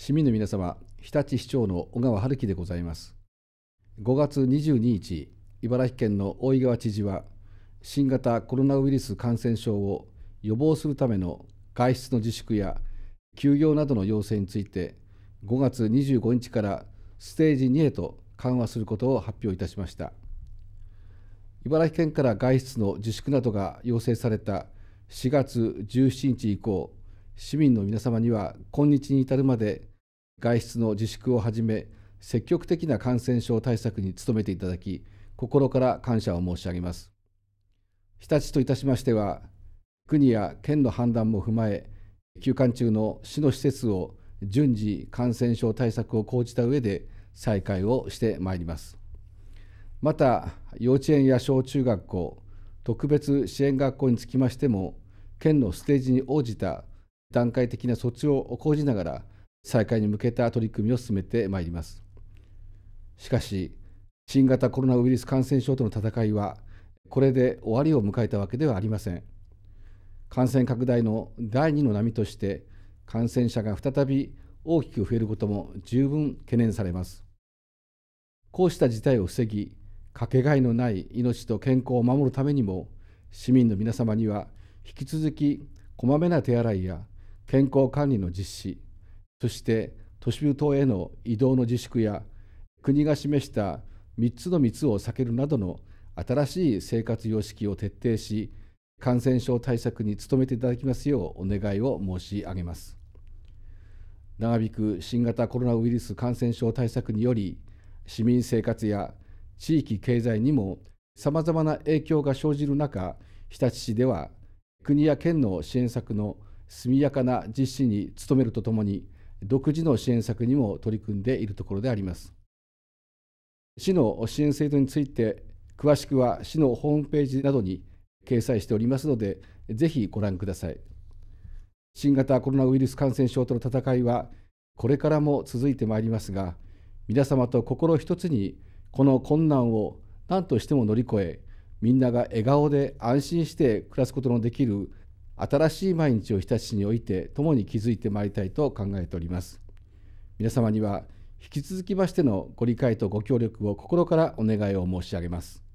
市民の皆様、日立市長の小川春樹でございます。5月22日、茨城県の大井川知事は、新型コロナウイルス感染症を予防するための外出の自粛や休業などの要請について、5月25日からステージ2へと緩和することを発表いたしました。茨城県から外出の自粛などが要請された4月17日以降、市民の皆様には今日に至るまで外出の自粛をはじめ、積極的な感染症対策に努めていただき、心から感謝を申し上げます。日立といたしましては、国や県の判断も踏まえ、休館中の市の施設を順次感染症対策を講じた上で再開をしてまいります。また、幼稚園や小中学校、特別支援学校につきましても、県のステージに応じた段階的な措置を講じながら、再開に向けた取り組みを進めてまいりますしかし新型コロナウイルス感染症との闘いはこれで終わりを迎えたわけではありません感染拡大の第2の波として感染者が再び大きく増えることも十分懸念されますこうした事態を防ぎかけがえのない命と健康を守るためにも市民の皆様には引き続きこまめな手洗いや健康管理の実施そして都市部等への移動の自粛や国が示した3つの密を避けるなどの新しい生活様式を徹底し感染症対策に努めていただきますようお願いを申し上げます長引く新型コロナウイルス感染症対策により市民生活や地域経済にもさまざまな影響が生じる中日立市では国や県の支援策の速やかな実施に努めるとともに独自の支援策にも取り組んでいるところであります。市の支援制度について、詳しくは市のホームページなどに掲載しておりますので、ぜひご覧ください。新型コロナウイルス感染症との戦いは、これからも続いてまいりますが、皆様と心一つに、この困難を何としても乗り越え、みんなが笑顔で安心して暮らすことのできる新しい毎日を日立市において共に築いてまいりたいと考えております皆様には引き続きましてのご理解とご協力を心からお願いを申し上げます